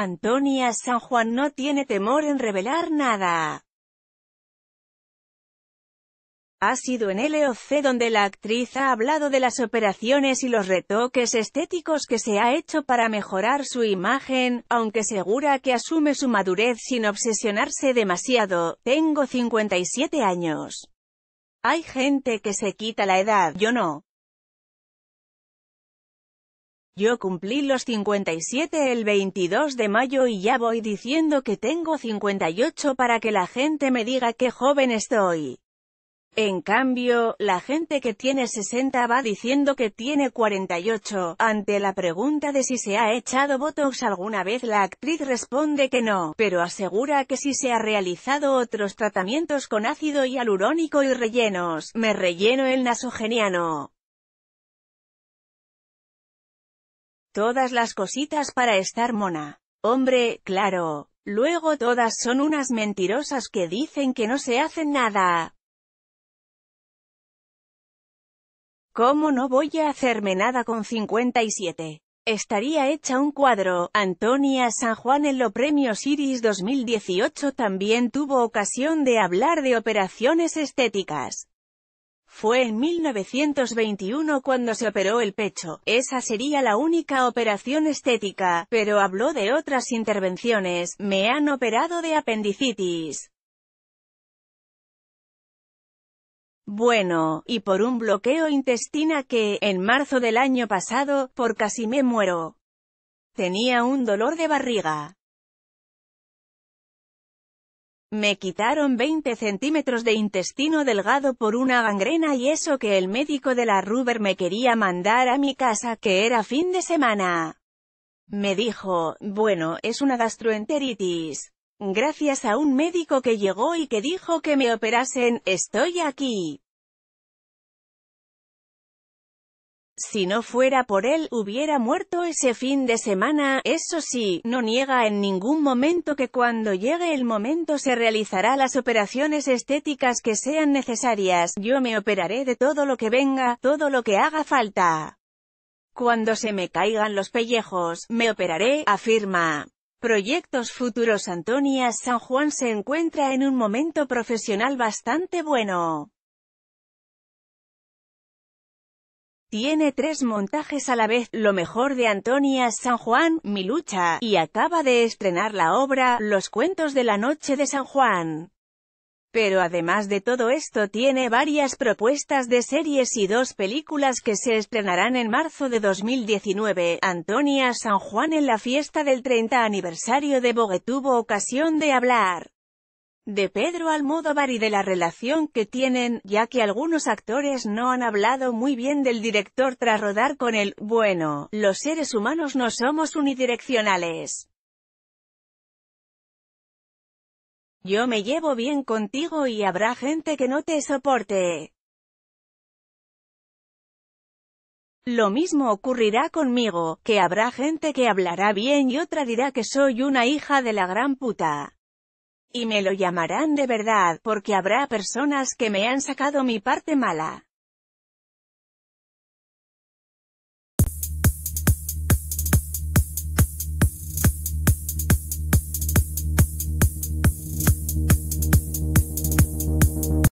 Antonia San Juan no tiene temor en revelar nada. Ha sido en LOC donde la actriz ha hablado de las operaciones y los retoques estéticos que se ha hecho para mejorar su imagen, aunque segura que asume su madurez sin obsesionarse demasiado. Tengo 57 años. Hay gente que se quita la edad, yo no. Yo cumplí los 57 el 22 de mayo y ya voy diciendo que tengo 58 para que la gente me diga qué joven estoy. En cambio, la gente que tiene 60 va diciendo que tiene 48. Ante la pregunta de si se ha echado Botox alguna vez la actriz responde que no, pero asegura que si se ha realizado otros tratamientos con ácido hialurónico y rellenos, me relleno el nasogeniano. Todas las cositas para estar mona. Hombre, claro. Luego todas son unas mentirosas que dicen que no se hacen nada. ¿Cómo no voy a hacerme nada con 57? Estaría hecha un cuadro. Antonia San Juan en lo premios Iris 2018 también tuvo ocasión de hablar de operaciones estéticas. Fue en 1921 cuando se operó el pecho, esa sería la única operación estética, pero habló de otras intervenciones, me han operado de apendicitis. Bueno, y por un bloqueo intestina que, en marzo del año pasado, por casi me muero. Tenía un dolor de barriga. Me quitaron 20 centímetros de intestino delgado por una gangrena y eso que el médico de la Ruber me quería mandar a mi casa que era fin de semana. Me dijo, bueno, es una gastroenteritis. Gracias a un médico que llegó y que dijo que me operasen, estoy aquí. Si no fuera por él, hubiera muerto ese fin de semana, eso sí, no niega en ningún momento que cuando llegue el momento se realizará las operaciones estéticas que sean necesarias, yo me operaré de todo lo que venga, todo lo que haga falta. Cuando se me caigan los pellejos, me operaré, afirma. Proyectos futuros Antonia San Juan se encuentra en un momento profesional bastante bueno. Tiene tres montajes a la vez, lo mejor de Antonia San Juan, Mi lucha, y acaba de estrenar la obra, Los cuentos de la noche de San Juan. Pero además de todo esto tiene varias propuestas de series y dos películas que se estrenarán en marzo de 2019. Antonia San Juan en la fiesta del 30 aniversario de Bogue tuvo ocasión de hablar de Pedro Almodóvar y de la relación que tienen, ya que algunos actores no han hablado muy bien del director tras rodar con él. Bueno, los seres humanos no somos unidireccionales. Yo me llevo bien contigo y habrá gente que no te soporte. Lo mismo ocurrirá conmigo, que habrá gente que hablará bien y otra dirá que soy una hija de la gran puta. Y me lo llamarán de verdad, porque habrá personas que me han sacado mi parte mala.